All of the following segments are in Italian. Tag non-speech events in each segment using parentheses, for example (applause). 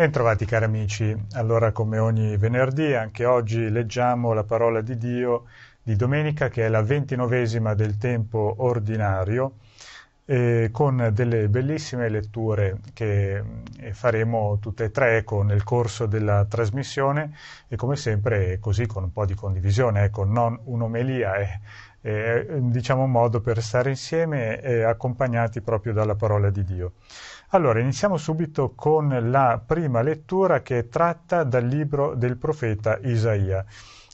Bentrovati cari amici, allora come ogni venerdì anche oggi leggiamo la parola di Dio di domenica che è la ventinovesima del tempo ordinario eh, con delle bellissime letture che mm, faremo tutte e tre ecco, nel corso della trasmissione e come sempre così con un po' di condivisione, ecco, non un'omelia, eh, è, è diciamo un modo per stare insieme e accompagnati proprio dalla parola di Dio. Allora, iniziamo subito con la prima lettura che è tratta dal libro del profeta Isaia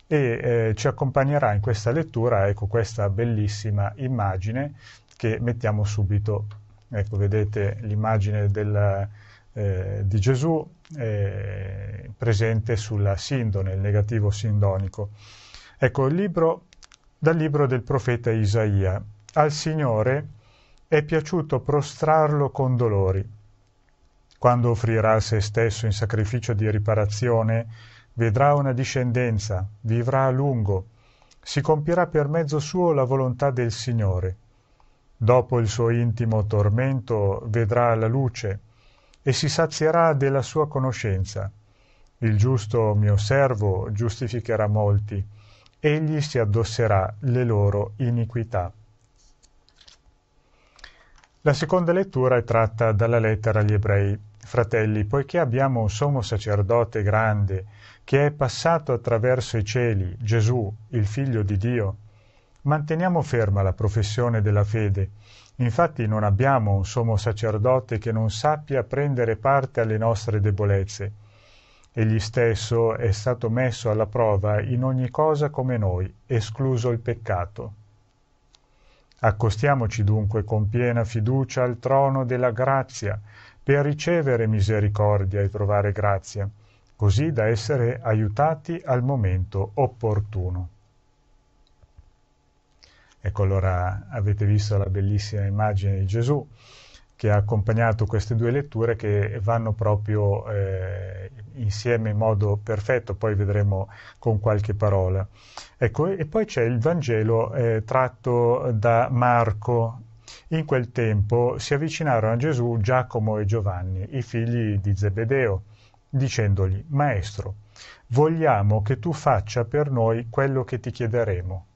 e eh, ci accompagnerà in questa lettura, ecco questa bellissima immagine che mettiamo subito, ecco vedete l'immagine del, eh, di Gesù eh, presente sulla sindone, il negativo sindonico. Ecco, il libro, dal libro del profeta Isaia, al Signore è piaciuto prostrarlo con dolori. Quando offrirà se stesso in sacrificio di riparazione, vedrà una discendenza, vivrà a lungo, si compirà per mezzo suo la volontà del Signore. Dopo il suo intimo tormento vedrà la luce e si sazierà della sua conoscenza. Il giusto mio servo giustificherà molti, egli si addosserà le loro iniquità. La seconda lettura è tratta dalla lettera agli ebrei. Fratelli, poiché abbiamo un sommo sacerdote grande che è passato attraverso i cieli, Gesù, il figlio di Dio, manteniamo ferma la professione della fede. Infatti non abbiamo un sommo sacerdote che non sappia prendere parte alle nostre debolezze. Egli stesso è stato messo alla prova in ogni cosa come noi, escluso il peccato. Accostiamoci dunque con piena fiducia al trono della grazia, per ricevere misericordia e trovare grazia, così da essere aiutati al momento opportuno. Ecco allora avete visto la bellissima immagine di Gesù che ha accompagnato queste due letture che vanno proprio eh, insieme in modo perfetto, poi vedremo con qualche parola. Ecco, e poi c'è il Vangelo eh, tratto da Marco. In quel tempo si avvicinarono a Gesù Giacomo e Giovanni, i figli di Zebedeo, dicendogli, Maestro, vogliamo che tu faccia per noi quello che ti chiederemo.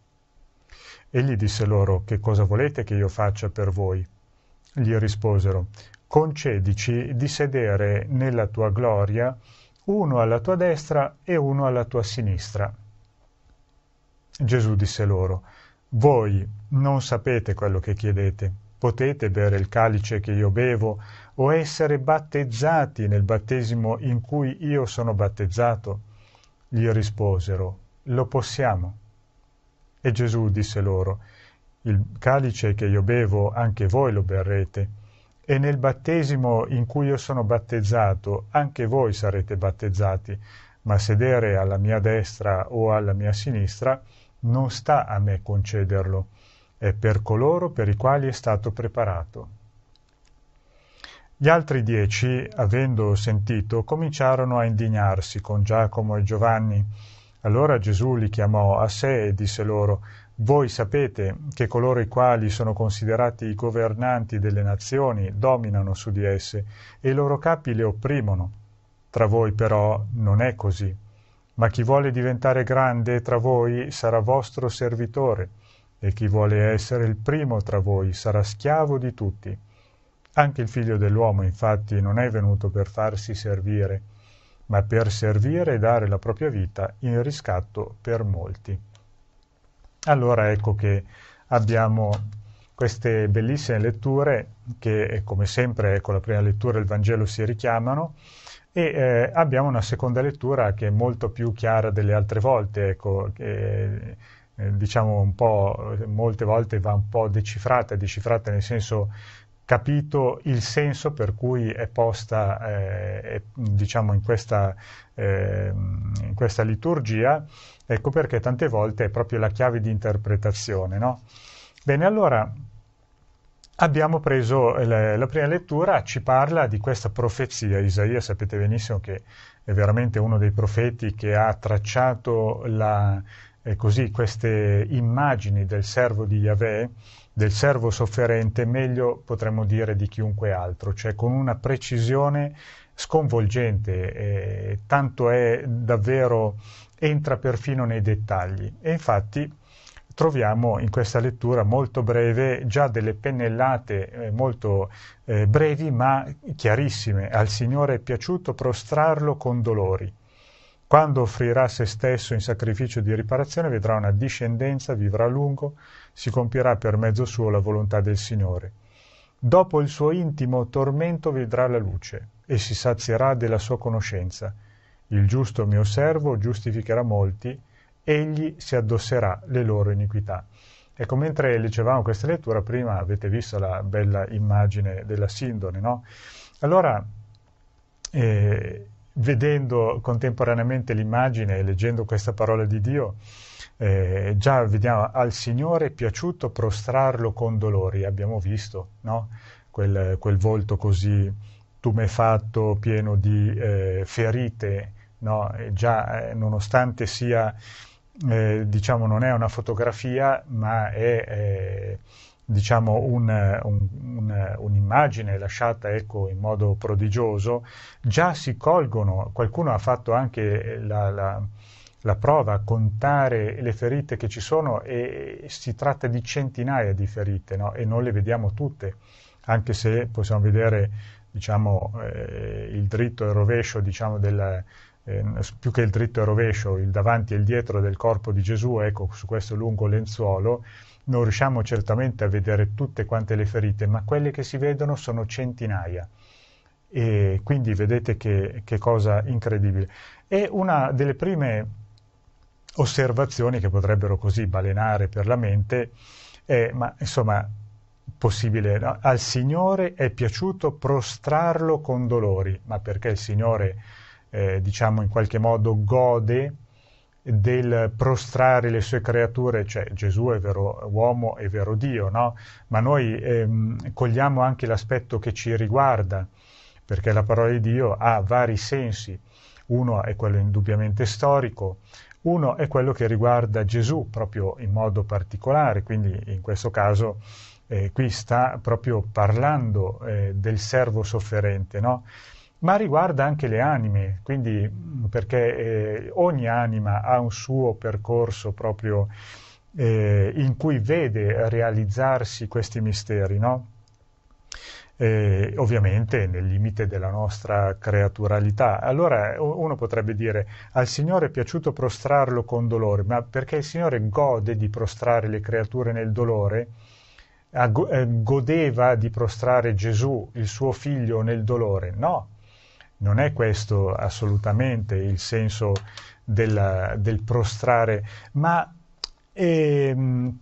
Egli disse loro, Che cosa volete che io faccia per voi? Gli risposero, concedici di sedere nella tua gloria, uno alla tua destra e uno alla tua sinistra. Gesù disse loro, voi non sapete quello che chiedete. Potete bere il calice che io bevo o essere battezzati nel battesimo in cui io sono battezzato? Gli risposero, lo possiamo. E Gesù disse loro, il calice che io bevo anche voi lo berrete, e nel battesimo in cui io sono battezzato anche voi sarete battezzati, ma sedere alla mia destra o alla mia sinistra non sta a me concederlo, è per coloro per i quali è stato preparato. Gli altri dieci, avendo sentito, cominciarono a indignarsi con Giacomo e Giovanni. Allora Gesù li chiamò a sé e disse loro voi sapete che coloro i quali sono considerati i governanti delle nazioni dominano su di esse e i loro capi le opprimono. Tra voi però non è così. Ma chi vuole diventare grande tra voi sarà vostro servitore, e chi vuole essere il primo tra voi sarà schiavo di tutti. Anche il figlio dell'uomo infatti non è venuto per farsi servire, ma per servire e dare la propria vita in riscatto per molti. Allora ecco che abbiamo queste bellissime letture che eh, come sempre con ecco, la prima lettura e il Vangelo si richiamano e eh, abbiamo una seconda lettura che è molto più chiara delle altre volte, ecco, che, eh, diciamo un po', molte volte va un po' decifrata, decifrata nel senso capito il senso per cui è posta eh, diciamo in questa, eh, in questa, liturgia, ecco perché tante volte è proprio la chiave di interpretazione. No? Bene, allora abbiamo preso la, la prima lettura, ci parla di questa profezia. Isaia sapete benissimo che è veramente uno dei profeti che ha tracciato la e così queste immagini del servo di Yahweh, del servo sofferente, meglio potremmo dire di chiunque altro, cioè con una precisione sconvolgente, eh, tanto è davvero, entra perfino nei dettagli. E infatti troviamo in questa lettura molto breve già delle pennellate eh, molto eh, brevi ma chiarissime. Al Signore è piaciuto prostrarlo con dolori. Quando offrirà se stesso in sacrificio di riparazione vedrà una discendenza, vivrà a lungo, si compirà per mezzo suo la volontà del Signore. Dopo il suo intimo tormento vedrà la luce e si sazierà della sua conoscenza. Il giusto mio servo giustificherà molti, egli si addosserà le loro iniquità. Ecco, mentre leggevamo questa lettura, prima avete visto la bella immagine della Sindone, no? Allora, eh, vedendo contemporaneamente l'immagine e leggendo questa parola di Dio, eh, già vediamo al Signore è piaciuto prostrarlo con dolori, abbiamo visto no? quel, quel, volto così tumefatto, pieno di eh, ferite, no? già eh, nonostante sia, eh, diciamo, non è una fotografia, ma è eh, diciamo, un, un, un, un'immagine lasciata ecco, in modo prodigioso, già si colgono, qualcuno ha fatto anche la, la, la prova a contare le ferite che ci sono e si tratta di centinaia di ferite no? e non le vediamo tutte, anche se possiamo vedere diciamo, eh, il dritto e il rovescio diciamo, della, eh, più che il dritto e il rovescio, il davanti e il dietro del corpo di Gesù, ecco, su questo lungo lenzuolo, non riusciamo certamente a vedere tutte quante le ferite, ma quelle che si vedono sono centinaia. E quindi vedete che, che cosa incredibile. E una delle prime osservazioni che potrebbero così balenare per la mente è, ma insomma, possibile, no? al Signore è piaciuto prostrarlo con dolori, ma perché il Signore eh, diciamo in qualche modo gode del prostrare le sue creature, cioè Gesù è vero uomo e vero Dio, no? ma noi ehm, cogliamo anche l'aspetto che ci riguarda, perché la parola di Dio ha vari sensi, uno è quello indubbiamente storico, uno è quello che riguarda Gesù proprio in modo particolare, quindi in questo caso eh, qui sta proprio parlando eh, del servo sofferente, no? ma riguarda anche le anime, quindi mm, perché eh, ogni anima ha un suo percorso proprio eh, in cui vede realizzarsi questi misteri, no? Eh, ovviamente nel limite della nostra creaturalità. Allora uno potrebbe dire al Signore è piaciuto prostrarlo con dolore, ma perché il Signore gode di prostrare le creature nel dolore? Eh, godeva di prostrare Gesù, il suo figlio, nel dolore? No, non è questo assolutamente il senso del, del prostrare, ma è, ehm,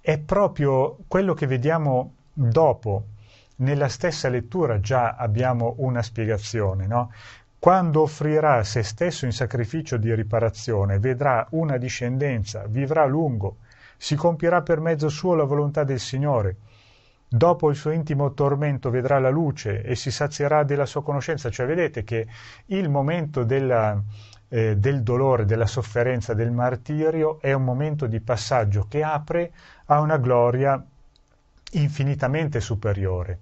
è proprio quello che vediamo dopo. Nella stessa lettura già abbiamo una spiegazione, no? Quando offrirà se stesso in sacrificio di riparazione, vedrà una discendenza, vivrà a lungo, si compirà per mezzo suo la volontà del Signore dopo il suo intimo tormento vedrà la luce e si sazierà della sua conoscenza. Cioè vedete che il momento della, eh, del dolore, della sofferenza, del martirio è un momento di passaggio che apre a una gloria infinitamente superiore.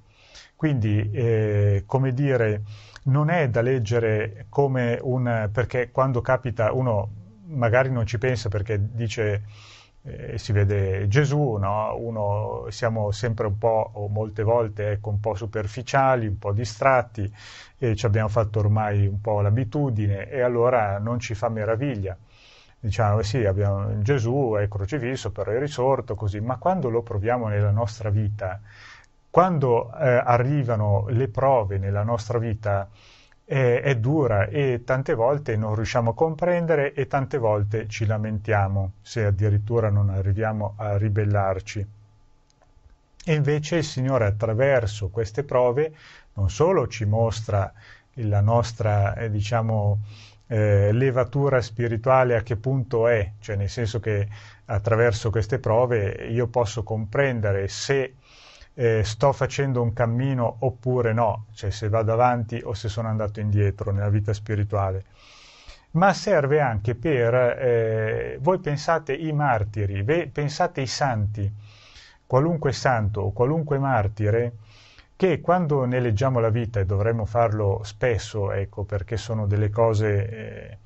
Quindi, eh, come dire, non è da leggere come un... perché quando capita uno magari non ci pensa perché dice eh, si vede Gesù, no? Uno, siamo sempre un po', o molte volte, ecco, un po' superficiali, un po' distratti, e ci abbiamo fatto ormai un po' l'abitudine e allora non ci fa meraviglia. Diciamo, sì, abbiamo, Gesù è crocifisso, però è risorto, così, ma quando lo proviamo nella nostra vita, quando eh, arrivano le prove nella nostra vita, è, è dura e tante volte non riusciamo a comprendere e tante volte ci lamentiamo se addirittura non arriviamo a ribellarci. E invece il Signore attraverso queste prove non solo ci mostra la nostra, eh, diciamo, eh, levatura spirituale a che punto è, cioè nel senso che attraverso queste prove io posso comprendere se eh, sto facendo un cammino oppure no, cioè se vado avanti o se sono andato indietro nella vita spirituale, ma serve anche per, eh, voi pensate i martiri, ve, pensate i santi, qualunque santo o qualunque martire, che quando ne leggiamo la vita, e dovremmo farlo spesso, ecco, perché sono delle cose... Eh,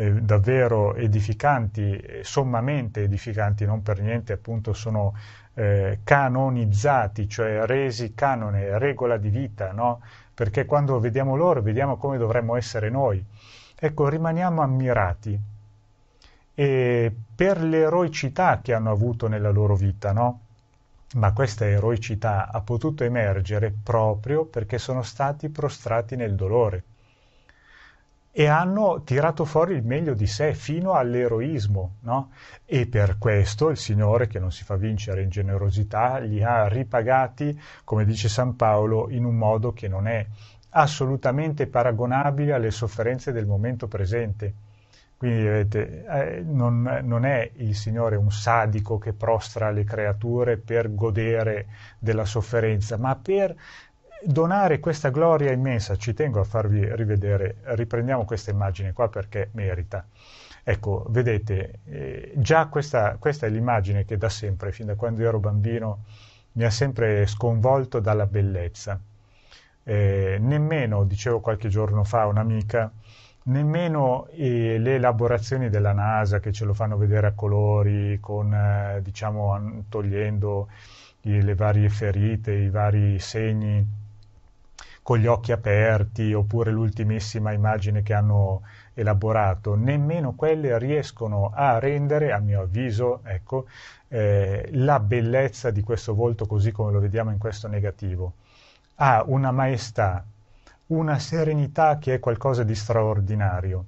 eh, davvero edificanti, eh, sommamente edificanti, non per niente appunto sono eh, canonizzati, cioè resi canone, regola di vita, no? perché quando vediamo loro vediamo come dovremmo essere noi. Ecco, rimaniamo ammirati e per l'eroicità che hanno avuto nella loro vita, no? ma questa eroicità ha potuto emergere proprio perché sono stati prostrati nel dolore e hanno tirato fuori il meglio di sé fino all'eroismo, no? E per questo il Signore, che non si fa vincere in generosità, li ha ripagati, come dice San Paolo, in un modo che non è assolutamente paragonabile alle sofferenze del momento presente. Quindi vedete, eh, non, non, è il Signore un sadico che prostra le creature per godere della sofferenza, ma per donare questa gloria immensa, ci tengo a farvi rivedere, riprendiamo questa immagine qua perché merita. Ecco, vedete, eh, già questa, questa, è l'immagine che da sempre, fin da quando ero bambino, mi ha sempre sconvolto dalla bellezza. Eh, nemmeno, dicevo qualche giorno fa a un'amica, nemmeno eh, le elaborazioni della NASA che ce lo fanno vedere a colori, con, eh, diciamo, togliendo le varie ferite, i vari segni con gli occhi aperti oppure l'ultimissima immagine che hanno elaborato, nemmeno quelle riescono a rendere, a mio avviso, ecco, eh, la bellezza di questo volto così come lo vediamo in questo negativo. Ha una maestà, una serenità che è qualcosa di straordinario.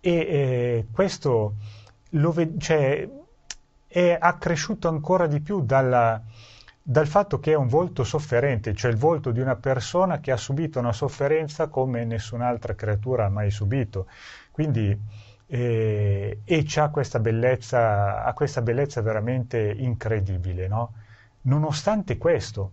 E eh, questo lo ve- cioè, è accresciuto ancora di più dalla dal fatto che è un volto sofferente, cioè il volto di una persona che ha subito una sofferenza come nessun'altra creatura ha mai subito. Quindi, eh, e ha questa, bellezza, ha questa bellezza veramente incredibile, no? Nonostante questo,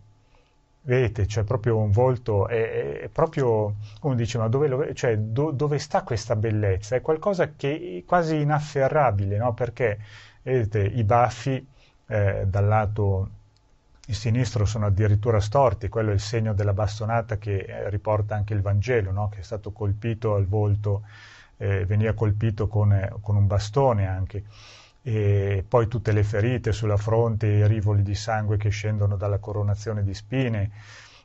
vedete, cioè proprio un volto, è, è proprio, uno dice, ma dove, cioè, do, dove, sta questa bellezza? È qualcosa che è quasi inafferrabile, no? Perché, vedete, i baffi eh, dal lato in sinistro sono addirittura storti, quello è il segno della bastonata che eh, riporta anche il Vangelo, no? che è stato colpito al volto, eh, veniva colpito con, eh, con, un bastone anche, e poi tutte le ferite sulla fronte, i rivoli di sangue che scendono dalla coronazione di spine,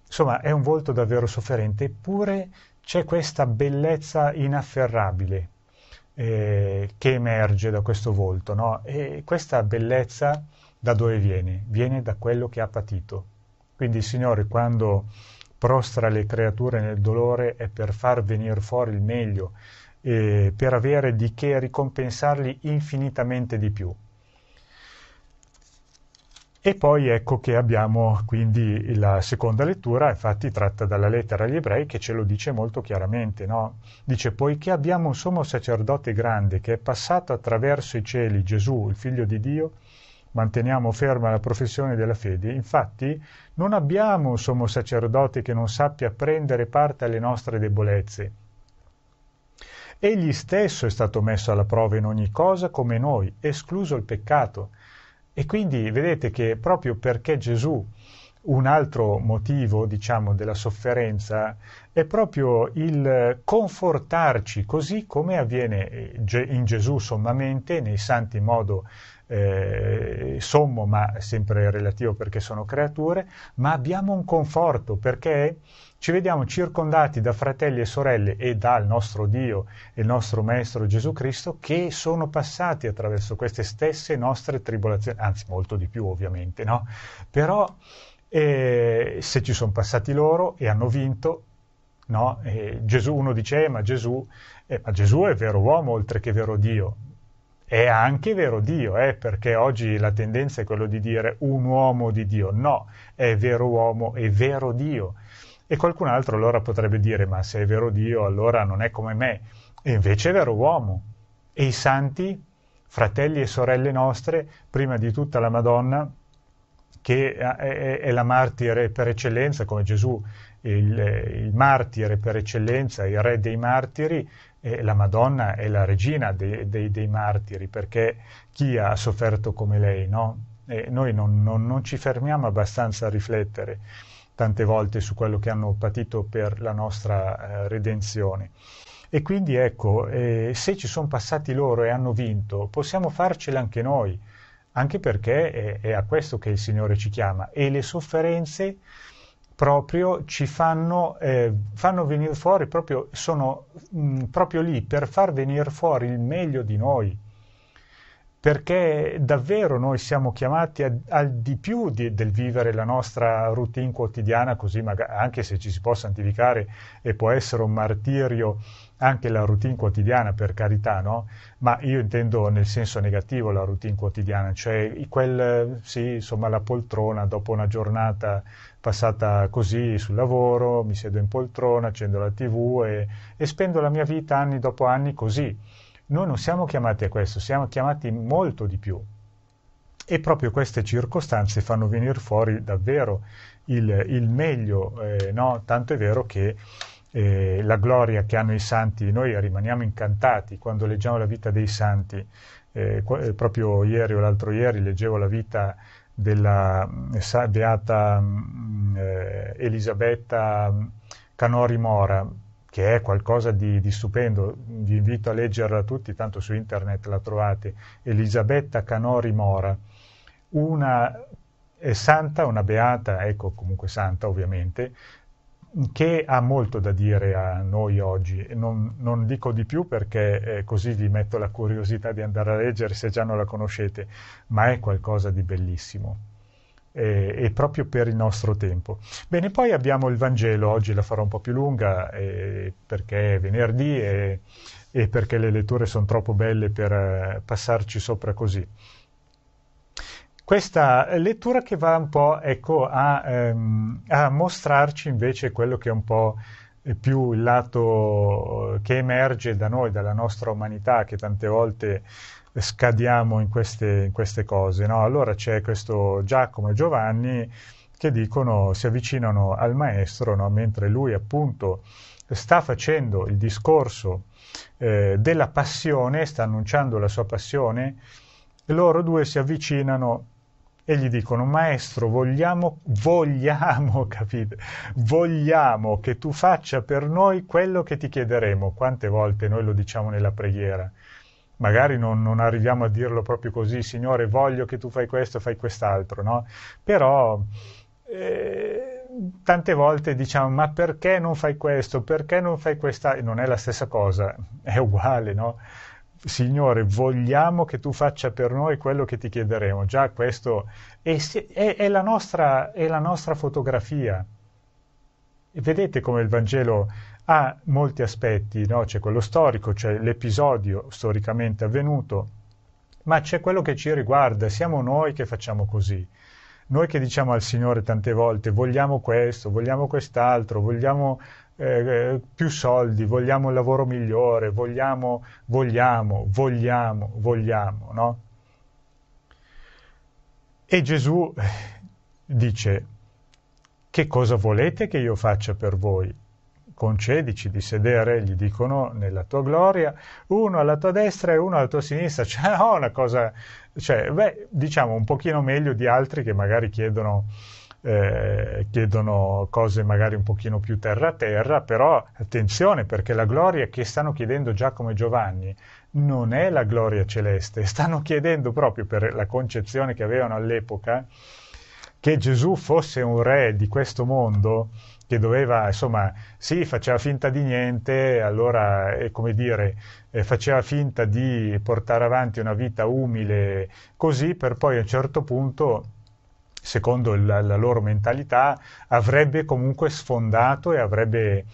insomma è un volto davvero sofferente, eppure c'è questa bellezza inafferrabile eh, che emerge da questo volto, no? e questa bellezza da dove viene? Viene da quello che ha patito. Quindi il Signore quando prostra le creature nel dolore è per far venire fuori il meglio, eh, per avere di che ricompensarli infinitamente di più. E poi ecco che abbiamo quindi la seconda lettura, infatti tratta dalla lettera agli ebrei, che ce lo dice molto chiaramente, no? Dice, poiché abbiamo un sommo sacerdote grande che è passato attraverso i cieli, Gesù, il figlio di Dio, manteniamo ferma la professione della fede, infatti non abbiamo un sommo sacerdote che non sappia prendere parte alle nostre debolezze. Egli stesso è stato messo alla prova in ogni cosa come noi, escluso il peccato. E quindi vedete che proprio perché Gesù un altro motivo, diciamo, della sofferenza è proprio il confortarci, così come avviene eh, in Gesù sommamente, nei santi in modo eh, sommo, ma sempre relativo perché sono creature, ma abbiamo un conforto perché ci vediamo circondati da fratelli e sorelle e dal nostro Dio e il nostro Maestro Gesù Cristo che sono passati attraverso queste stesse nostre tribolazioni, anzi molto di più ovviamente, no? Però eh, se ci sono passati loro e hanno vinto, no? eh, Gesù, uno dice, eh, ma, Gesù, eh, ma Gesù è vero uomo oltre che vero Dio. È anche vero Dio, eh, perché oggi la tendenza è quella di dire un uomo di Dio. No, è vero uomo, è vero Dio. E qualcun altro allora potrebbe dire, ma se è vero Dio allora non è come me. E invece è vero uomo. E i santi, fratelli e sorelle nostre, prima di tutta la Madonna, che eh, è, la martire per eccellenza, come Gesù, il, il martire per eccellenza, il re dei martiri, eh, la Madonna è la regina dei, dei, dei, martiri, perché chi ha sofferto come lei, no? eh, noi non, non, non, ci fermiamo abbastanza a riflettere tante volte su quello che hanno patito per la nostra eh, redenzione. E quindi ecco, eh, se ci sono passati loro e hanno vinto, possiamo farcela anche noi, anche perché è, è a questo che il Signore ci chiama. E le sofferenze proprio ci fanno, eh, fanno venire fuori, proprio, sono mh, mm, proprio lì per far venire fuori il meglio di noi, perché davvero noi siamo chiamati al di più di, del vivere la nostra routine quotidiana, così magari, anche se ci si può santificare e può essere un martirio anche la routine quotidiana per carità, no? ma io intendo nel senso negativo la routine quotidiana, cioè quel, sì, insomma, la poltrona dopo una giornata passata così sul lavoro, mi siedo in poltrona, accendo la tv e, e spendo la mia vita anni dopo anni così. Noi non siamo chiamati a questo, siamo chiamati molto di più. E proprio queste circostanze fanno venire fuori davvero il, il meglio, eh, no? tanto è vero che eh, la gloria che hanno i santi, noi rimaniamo incantati quando leggiamo la vita dei santi. Eh, proprio ieri o l'altro ieri leggevo la vita della mm, beata mm, eh, Elisabetta mm, Canori Mora, che è qualcosa di, di, stupendo. Vi invito a leggerla tutti, tanto su internet la trovate. Elisabetta Canori Mora, una è santa, una beata, ecco comunque santa ovviamente, che ha molto da dire a noi oggi. Non, non dico di più perché eh, così vi metto la curiosità di andare a leggere se già non la conoscete, ma è qualcosa di bellissimo. E, proprio per il nostro tempo. Bene, poi abbiamo il Vangelo, oggi la farò un po' più lunga eh, perché è venerdì e, e perché le letture sono troppo belle per eh, passarci sopra così questa lettura che va un po' ecco, a, ehm, a, mostrarci invece quello che è un po' più il lato che emerge da noi, dalla nostra umanità, che tante volte scadiamo in queste, in queste cose. No? Allora c'è questo Giacomo e Giovanni che dicono, si avvicinano al maestro, no? mentre lui appunto sta facendo il discorso eh, della passione, sta annunciando la sua passione, loro due si avvicinano e gli dicono maestro vogliamo, vogliamo, (laughs) capite? Vogliamo che tu faccia per noi quello che ti chiederemo. Quante volte noi lo diciamo nella preghiera? Magari non, non arriviamo a dirlo proprio così, Signore, voglio che tu fai questo, fai quest'altro, no? Però eh, tante volte diciamo, ma perché non fai questo, perché non fai questa? Non è la stessa cosa, (laughs) è uguale, no? Signore, vogliamo che tu faccia per noi quello che ti chiederemo. Già questo è, è, è, la, nostra, è la, nostra, fotografia. E vedete come il Vangelo ha molti aspetti, no? c'è quello storico, c'è l'episodio storicamente avvenuto, ma c'è quello che ci riguarda, siamo noi che facciamo così. Noi che diciamo al Signore tante volte vogliamo questo, vogliamo quest'altro, vogliamo eh, eh, più soldi, vogliamo un lavoro migliore, vogliamo, vogliamo, vogliamo, vogliamo, no? E Gesù eh, dice, che cosa volete che io faccia per voi? Concedici di sedere, gli dicono, nella tua gloria, uno alla tua destra e uno alla tua sinistra. (laughs) Cioè, no, una cosa, cioè, beh, diciamo un pochino meglio di altri che magari chiedono eh, chiedono cose magari un pochino più terra a terra, però attenzione perché la gloria che stanno chiedendo Giacomo e Giovanni non è la gloria celeste, (laughs) stanno chiedendo proprio per la concezione che avevano all'epoca che Gesù fosse un re di questo mondo che doveva, insomma, sì, faceva finta di niente, allora, è eh, come dire, eh, faceva finta di portare avanti una vita umile così per poi a un certo punto secondo la, la loro mentalità, avrebbe comunque sfondato e avrebbe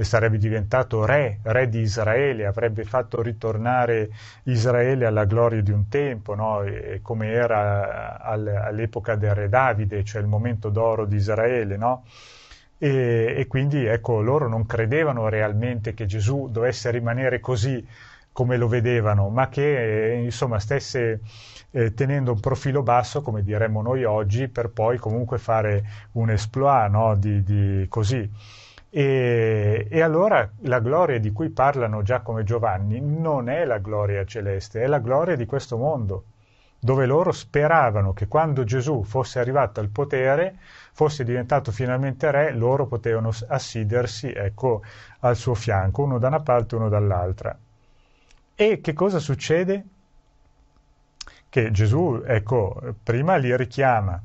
sarebbe diventato re, re di Israele, avrebbe fatto ritornare Israele alla gloria di un tempo, no? come era all'epoca del re Davide, cioè il momento d'oro di Israele. No? E, e, quindi ecco, loro non credevano realmente che Gesù dovesse rimanere così come lo vedevano, ma che eh, insomma stesse eh, tenendo un profilo basso, come diremmo noi oggi, per poi comunque fare un exploit no? di, di così. E, e, allora la gloria di cui parlano Giacomo e Giovanni non è la gloria celeste, è la gloria di questo mondo, dove loro speravano che quando Gesù fosse arrivato al potere, fosse diventato finalmente re, loro potevano assidersi ecco, al suo fianco, uno da una parte e uno dall'altra. E che cosa succede? Che Gesù, ecco, prima li richiama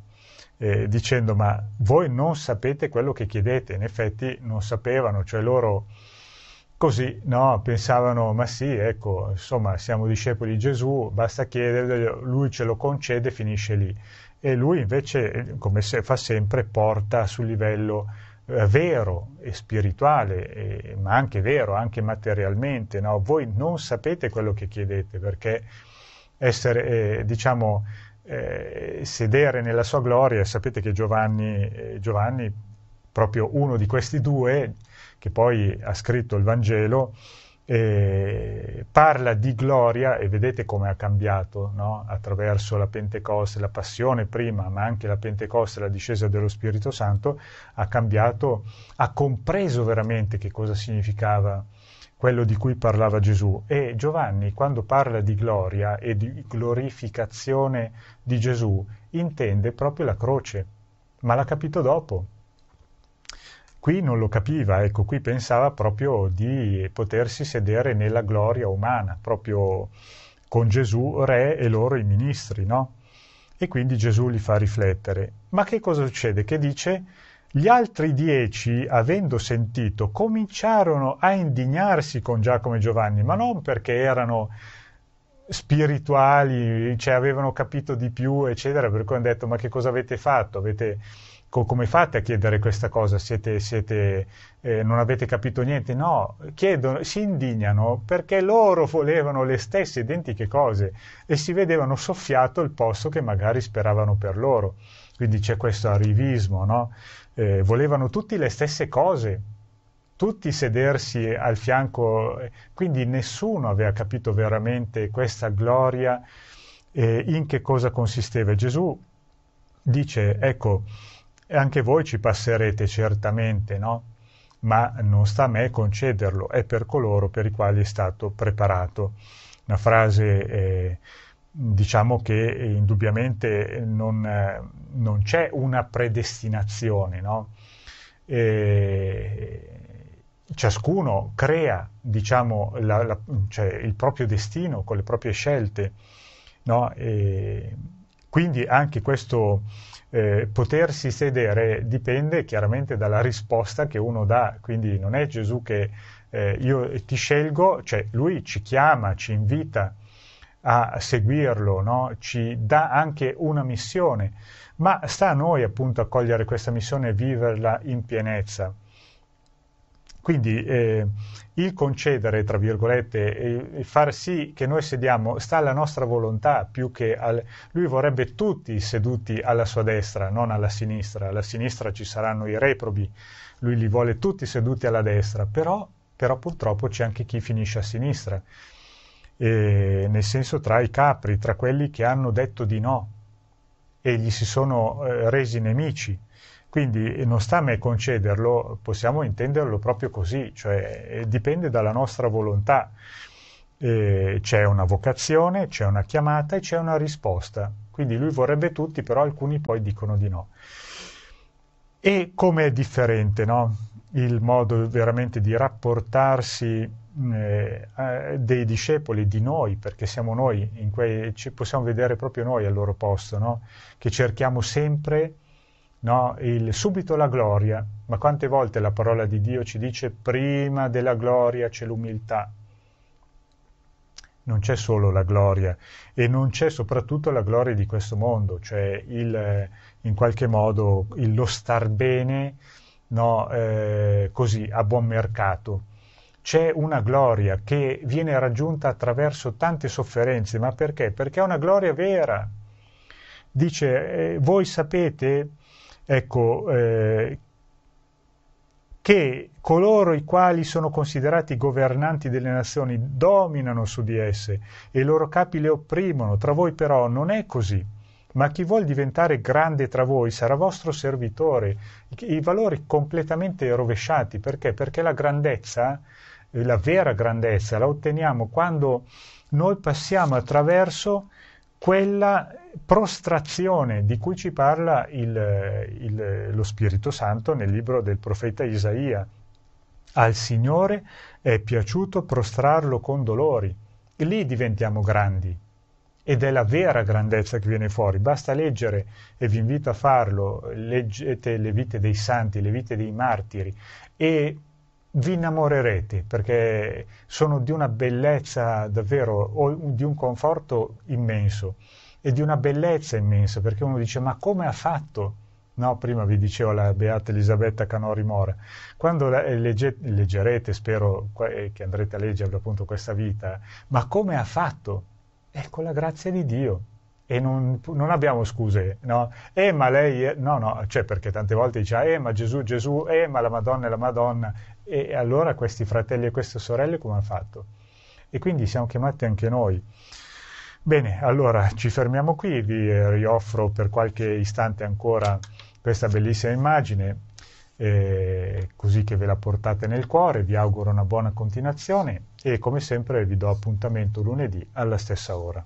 eh, dicendo ma voi non sapete quello che chiedete, in effetti non sapevano, cioè loro così no, pensavano ma sì, ecco, insomma siamo discepoli di Gesù, basta chiedere, lui ce lo concede, finisce lì. E lui invece, eh, come fa sempre, porta sul livello eh, vero e spirituale, e, ma anche vero, anche materialmente. No? Voi non sapete quello che chiedete perché essere, eh, diciamo, eh, sedere nella sua gloria, sapete che Giovanni, eh, Giovanni, proprio uno di questi due, che poi ha scritto il Vangelo, eh, parla di gloria e vedete come ha cambiato no? attraverso la Pentecoste, la passione prima, ma anche la Pentecoste, la discesa dello Spirito Santo, ha cambiato, ha compreso veramente che cosa significava quello di cui parlava Gesù. E Giovanni, quando parla di gloria e di glorificazione di Gesù, intende proprio la croce, ma l'ha capito dopo, Qui non lo capiva, ecco, qui pensava proprio di potersi sedere nella gloria umana, proprio con Gesù re e loro i ministri, no? E quindi Gesù li fa riflettere. Ma che cosa succede? Che dice gli altri dieci, avendo sentito, cominciarono a indignarsi con Giacomo e Giovanni, ma non perché erano spirituali, cioè avevano capito di più, eccetera, per cui hanno detto ma che cosa avete fatto? Avete co- come fate a chiedere questa cosa? Siete, siete, eh, non avete capito niente? No, chiedono, si indignano perché loro volevano le stesse identiche cose e si vedevano soffiato il posto che magari speravano per loro. Quindi c'è questo arrivismo, no? eh, volevano tutti le stesse cose, tutti sedersi al fianco, eh, quindi nessuno aveva capito veramente questa gloria eh, in che cosa consisteva. Gesù dice, ecco, e anche voi ci passerete certamente, no? Ma non sta a me concederlo, è per coloro per i quali è stato preparato. Una frase, eh, diciamo che indubbiamente non, eh, non c'è una predestinazione, no? E ciascuno crea diciamo, la, la, cioè il proprio destino con le proprie scelte. No? quindi anche questo eh, potersi sedere dipende chiaramente dalla risposta che uno dà, quindi non è Gesù che eh, io ti scelgo, cioè lui ci chiama, ci invita a seguirlo, no? ci dà anche una missione, ma sta a noi appunto accogliere questa missione e viverla in pienezza. Quindi eh, il concedere, tra virgolette, e, far sì che noi sediamo sta alla nostra volontà più che al... Lui vorrebbe tutti seduti alla sua destra, non alla sinistra. Alla sinistra ci saranno i reprobi, lui li vuole tutti seduti alla destra, però, però purtroppo c'è anche chi finisce a sinistra, e, nel senso tra i capri, tra quelli che hanno detto di no e gli si sono eh, resi nemici quindi non sta a me concederlo, possiamo intenderlo proprio così, cioè eh, dipende dalla nostra volontà. Eh, c'è una vocazione, c'è una chiamata e c'è una risposta. Quindi lui vorrebbe tutti, però alcuni poi dicono di no. E come è differente no? il modo veramente di rapportarsi eh, dei discepoli, di noi, perché siamo noi, in quei, ci possiamo vedere proprio noi al loro posto, no? che cerchiamo sempre no? il, subito la gloria, ma quante volte la parola di Dio ci dice prima della gloria c'è l'umiltà. Non c'è solo la gloria e non c'è soprattutto la gloria di questo mondo, cioè il, eh, in qualche modo il, lo star bene no? eh, così a buon mercato c'è una gloria che viene raggiunta attraverso tante sofferenze, ma perché? Perché è una gloria vera. Dice, eh, voi sapete ecco, eh, che coloro i quali sono considerati governanti delle nazioni dominano su di esse e i loro capi le opprimono, tra voi però non è così. Ma chi vuol diventare grande tra voi sarà vostro servitore. I valori completamente rovesciati, perché? Perché la grandezza, la vera grandezza, la otteniamo quando noi passiamo attraverso quella prostrazione di cui ci parla il, il, lo Spirito Santo nel libro del profeta Isaia. Al Signore è piaciuto prostrarlo con dolori. lì diventiamo grandi, ed è la vera grandezza che viene fuori. Basta leggere, e vi invito a farlo, leggete le vite dei santi, le vite dei martiri, e vi innamorerete perché sono di una bellezza davvero, o di un conforto immenso e di una bellezza immensa, perché uno dice ma come ha fatto? No, prima vi dicevo la Beata Elisabetta Canori Mora. Quando eh, legge, leggerete, spero eh, che andrete a leggerlo appunto questa vita, ma come ha fatto? Ecco la grazia di Dio, e non, non abbiamo scuse, no? Eh, ma lei, no, no, cioè perché tante volte dice, eh, ah, ma Gesù, Gesù, eh, ma la Madonna è la Madonna, e allora questi fratelli e queste sorelle come hanno fatto? E quindi siamo chiamati anche noi. Bene, allora ci fermiamo qui, vi rioffro per qualche istante ancora questa bellissima immagine, eh, così che ve la portate nel cuore, vi auguro una buona continuazione e come sempre vi do appuntamento lunedì alla stessa ora.